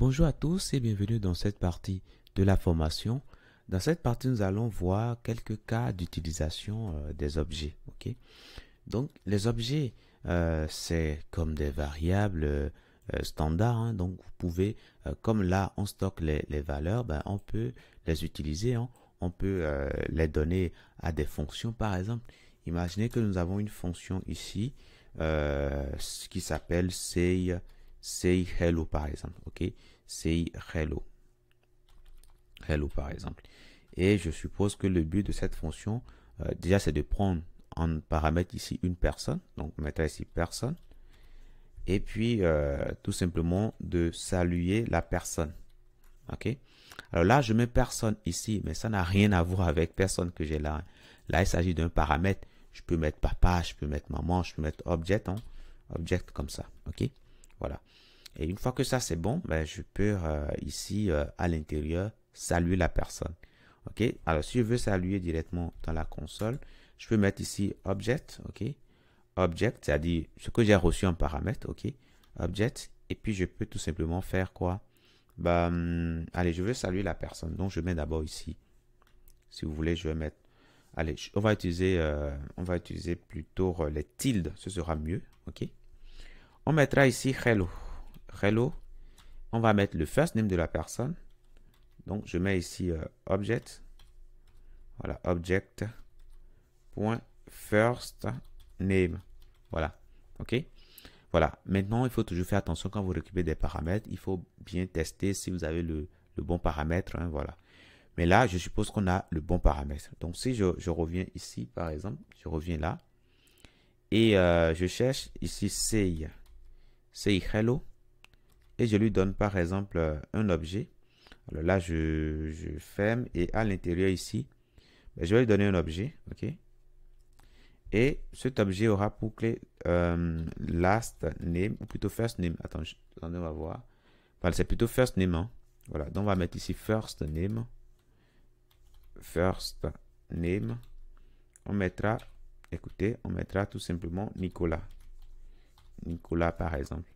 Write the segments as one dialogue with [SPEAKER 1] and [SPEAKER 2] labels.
[SPEAKER 1] Bonjour à tous et bienvenue dans cette partie de la formation. Dans cette partie, nous allons voir quelques cas d'utilisation euh, des objets. Donc, les objets, euh, c'est comme des variables standard euh, standards. Hein. donc, vous pouvez, comme là, on stocke les, valeurs, ben, on peut les utiliser. Hein. on peut les donner à des fonctions, par exemple. Imaginez que nous avons une fonction ici qui s'appelle say, hello, par exemple c'est hello. Hello par mhm. exemple. Et je suppose que le but de cette fonction, euh, déjà, c'est de prendre en paramètre ici une personne. Donc, mettre ici personne. Et puis, euh, tout simplement, de saluer la personne. OK Alors là, je mets personne ici, mais ça n'a rien à voir avec personne que j'ai là. Hein. Là, il s'agit d'un paramètre. Je peux mettre papa, je peux mettre maman, je peux mettre object. Hein. Object comme ça. OK Voilà. Et une fois que ça c'est bon, ben, je peux euh, ici euh, à l'intérieur saluer la personne. Ok, alors si je veux saluer directement dans la console, je peux mettre ici Object, ok, Object, c'est-à-dire ce que j'ai reçu en paramètre, ok, Object, et puis je peux tout simplement faire quoi ben, hum, allez, je veux saluer la personne, donc je mets d'abord ici. Si vous voulez, je vais mettre. Allez, on va utiliser, euh, on va utiliser plutôt les tildes, ce sera mieux, ok. On mettra ici Hello, Hello. On va mettre le first name de la personne. Donc, je mets ici euh, object. Voilà, object. Point first name. Voilà. OK Voilà. Maintenant, il faut toujours faire attention quand vous récupérez des paramètres. Il faut bien tester si vous avez le, bon paramètre. Hein, voilà. Mais là, je suppose qu'on a le bon paramètre. Donc, si je, reviens ici, par exemple, je reviens là. Et euh, je cherche ici say, say hello et je lui donne par exemple euh, un objet. Alors là, je, ferme et à l'intérieur ici, ben, je vais lui donner un objet. OK et cet objet aura pour clé euh, last name, ou plutôt first name. Attends, on va voir. c'est plutôt first name. Hein. Voilà, donc on va mettre ici first name. First name. On mettra, écoutez, on mettra tout simplement Nicolas. Nicolas, par exemple.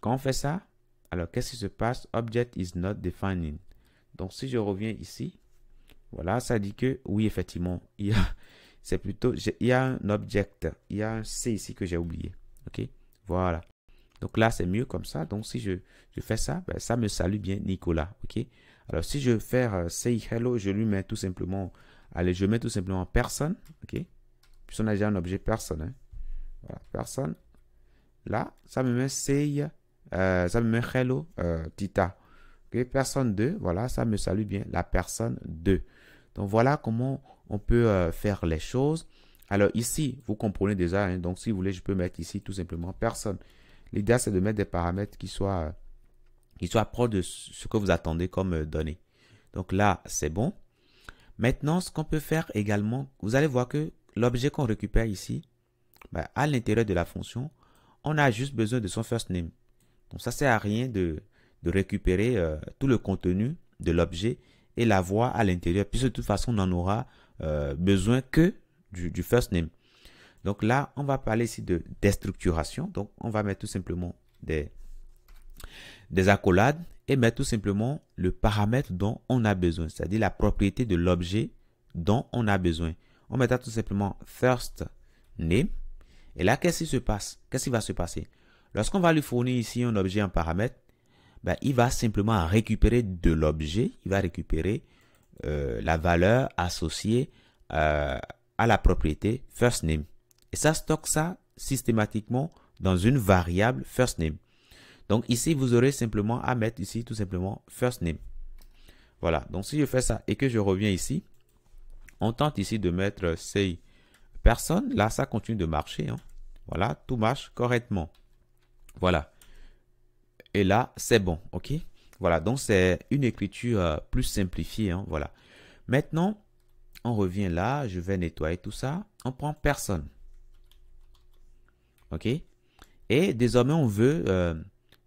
[SPEAKER 1] Quand on fait ça, alors qu'est-ce qui se passe? Object is not defining. Donc, si je reviens ici, voilà, ça dit que oui, effectivement, il y a, c'est plutôt, il y a un object, il y a un C ici que j'ai oublié. OK? Voilà. Donc là, c'est mieux comme ça. Donc, si je, fais ça, ben, ça me salue bien Nicolas. OK? Alors, si je fais faire euh, say hello, je lui mets tout simplement, allez, je mets tout simplement personne. OK? Puis on a déjà un objet personne. Hein. Voilà, personne. Là, ça me met say ça me hello, Tita. personne 2, voilà, ça me salue bien, la personne 2. Donc voilà comment on peut euh, faire les choses. Alors ici, vous comprenez déjà, hein, donc si vous voulez, je peux mettre ici tout simplement personne. L'idée, c'est de mettre des paramètres qui soient, euh, qui soient proches de ce que vous attendez comme euh, données. Donc là, c'est bon. Maintenant, ce qu'on peut faire également, vous allez voir que l'objet qu'on récupère ici, bah, à l'intérieur de la fonction, on a juste besoin de son first name. Donc ça sert à rien de, récupérer euh, tout le contenu de l'objet et la voix à l'intérieur, puisque de toute façon, on n'en aura euh, besoin que du, first name. Donc là, on va parler ici de déstructuration. Donc on va mettre tout simplement des, des accolades et mettre tout simplement le paramètre dont on a besoin, c'est-à-dire la propriété de l'objet dont on a besoin. On mettra tout simplement first name. Et là, qu'est-ce qui se passe Qu'est-ce qui va se passer Lorsqu'on va lui fournir ici un objet en paramètre, ben, il va simplement récupérer de l'objet, il va récupérer euh, la valeur associée euh, à la propriété first name. Et ça stocke ça systématiquement dans une variable first name. Donc ici, vous aurez simplement à mettre ici tout simplement first name. Voilà, donc si je fais ça et que je reviens ici, on tente ici de mettre say personne. Là, ça continue de marcher. Hein. Voilà, tout marche correctement. Voilà. Et là, c'est bon, ok Voilà, donc c'est une écriture euh, plus simplifiée, hein, voilà. Maintenant, on revient là, je vais nettoyer tout ça. On prend personne. OK Et désormais, on veut euh,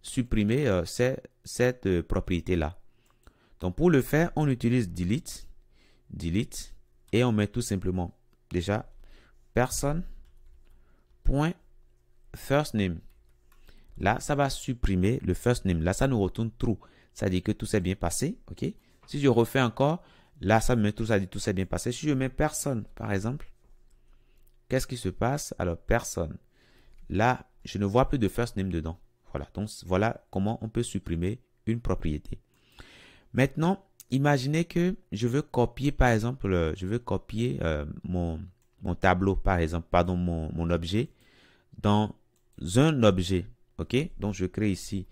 [SPEAKER 1] supprimer euh, cette, propriété-là. Donc, pour le faire, on utilise delete, delete, et on met tout simplement déjà personne point first name. Là, ça va supprimer le first name. Là, ça nous retourne true. Ça dit que tout s'est bien passé. OK Si je refais encore, là, ça me met tout, ça dit tout s'est bien passé. Si je mets personne, par exemple, qu'est-ce qui se passe Alors, personne. Là, je ne vois plus de first name dedans. Voilà. Donc, voilà comment on peut supprimer une propriété. Maintenant, imaginez que je veux copier, par exemple, euh, je veux copier euh, mon, tableau, par exemple, pardon, mon, mon objet dans un objet OK Donc, je crée ici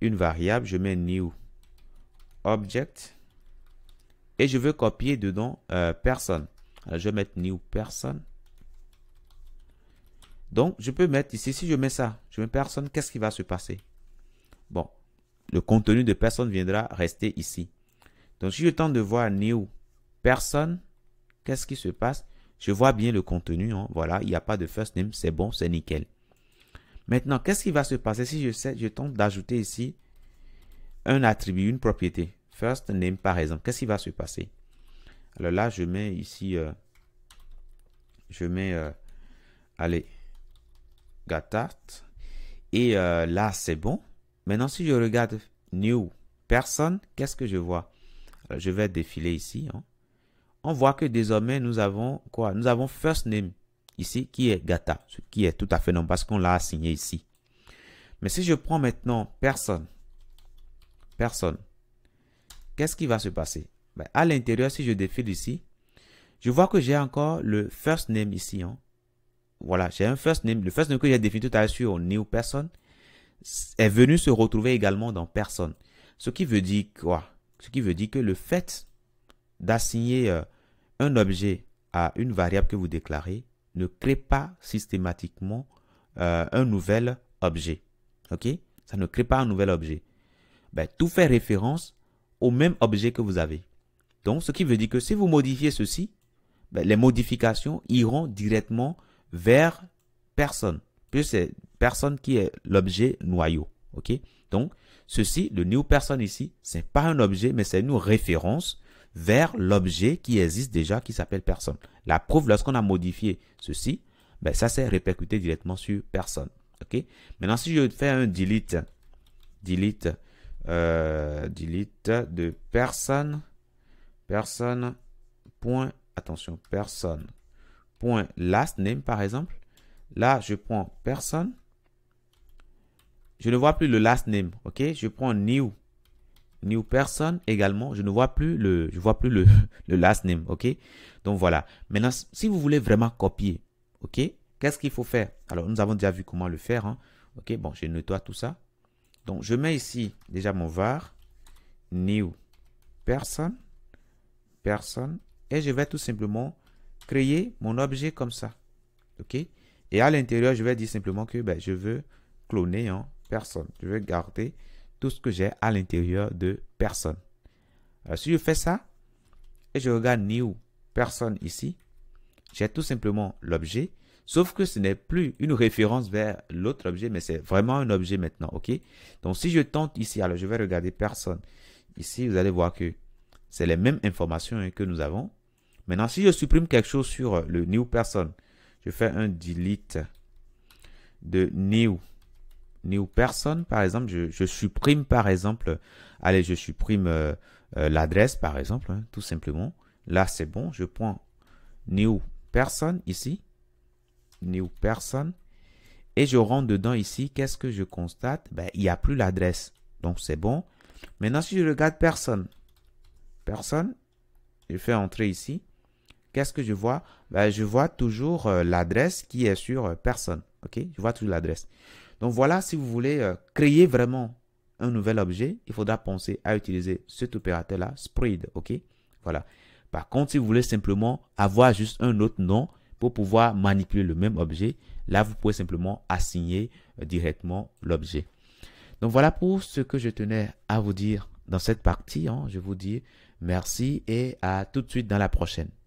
[SPEAKER 1] une variable. Je mets new object. Et je veux copier dedans euh, personne. je vais mettre new personne. Donc, je peux mettre ici, si je mets ça, je mets personne, qu'est-ce qui va se passer Bon, le contenu de personne viendra rester ici. Donc, si je tente de voir new personne, qu'est-ce qui se passe Je vois bien le contenu. Hein. Voilà, il n'y a pas de first name, c'est bon, c'est nickel. Maintenant, qu'est-ce qui va se passer si je, sais, je tente d'ajouter ici un attribut, une propriété First name, par exemple. Qu'est-ce qui va se passer Alors là, je mets ici... Euh, je mets... Euh, allez. Gatart. Et euh, là, c'est bon. Maintenant, si je regarde New personne, qu'est-ce que je vois Je vais défiler ici. Hein. On voit que désormais, nous avons quoi Nous avons First Name ici qui est Gata, ce qui est tout à fait non parce qu'on l'a assigné ici. Mais si je prends maintenant personne, personne, qu'est-ce qui va se passer ben, À l'intérieur, si je défile ici, je vois que j'ai encore le first name ici. Hein. Voilà, j'ai un first name. Le first name que j'ai défini tout à l'heure sur new person est venu se retrouver également dans personne. Ce qui veut dire quoi Ce qui veut dire que le fait d'assigner euh, un objet à une variable que vous déclarez ne crée pas systématiquement euh, un nouvel objet. OK Ça ne crée pas un nouvel objet. Ben, tout fait référence au même objet que vous avez. Donc, ce qui veut dire que si vous modifiez ceci, ben, les modifications iront directement vers personne, puisque c'est personne qui est l'objet noyau. OK Donc, ceci, le new person ici, c'est pas un objet, mais c'est une référence vers l'objet qui existe déjà, qui s'appelle personne. La preuve, lorsqu'on a modifié ceci, ben, ça s'est répercuté directement sur personne. OK Maintenant, si je fais un delete, delete, euh, delete de personne, personne, point, attention, personne, point, last name, par exemple. Là, je prends personne. Je ne vois plus le last name, OK Je prends new, New person également, je ne vois plus le, je vois plus le, le last name, ok Donc voilà. Maintenant, si vous voulez vraiment copier, ok Qu'est-ce qu'il faut faire Alors, nous avons déjà vu comment le faire, hein. ok Bon, je nettoie tout ça. Donc, je mets ici déjà mon var, new person, personne et je vais tout simplement créer mon objet comme ça, ok Et à l'intérieur, je vais dire simplement que ben, je veux cloner en personne. Je veux garder tout ce que j'ai à l'intérieur de personne. Alors, euh, si je fais ça et je regarde new personne ici, j'ai tout simplement l'objet, sauf que ce n'est plus une référence vers l'autre objet, mais c'est vraiment un objet maintenant, ok Donc, si je tente ici, alors je vais regarder personne. Ici, vous allez voir que c'est les mêmes informations hein, que nous avons. Maintenant, si je supprime quelque chose sur le new person, je fais un delete de new New Person, par exemple, je, supprime, par exemple, allez, je supprime euh, euh, l'adresse, par exemple, hein, tout simplement. Là, c'est bon, je prends new personne ici, new personne, et je rentre dedans ici, qu'est-ce que je constate ben, Il n'y a plus l'adresse, donc c'est bon. Maintenant, si je regarde personne, personne, je fais entrer ici, qu'est-ce que je vois ben, Je vois toujours euh, l'adresse qui est sur personne, ok Je vois toujours l'adresse. Donc voilà, si vous voulez euh, créer vraiment un nouvel objet, il faudra penser à utiliser cet opérateur-là, spread, ok Voilà. Par contre, si vous voulez simplement avoir juste un autre nom pour pouvoir manipuler le même objet, là, vous pouvez simplement assigner euh, directement l'objet. Donc voilà pour ce que je tenais à vous dire dans cette partie. Hein. Je vous dis merci et à tout de suite dans la prochaine.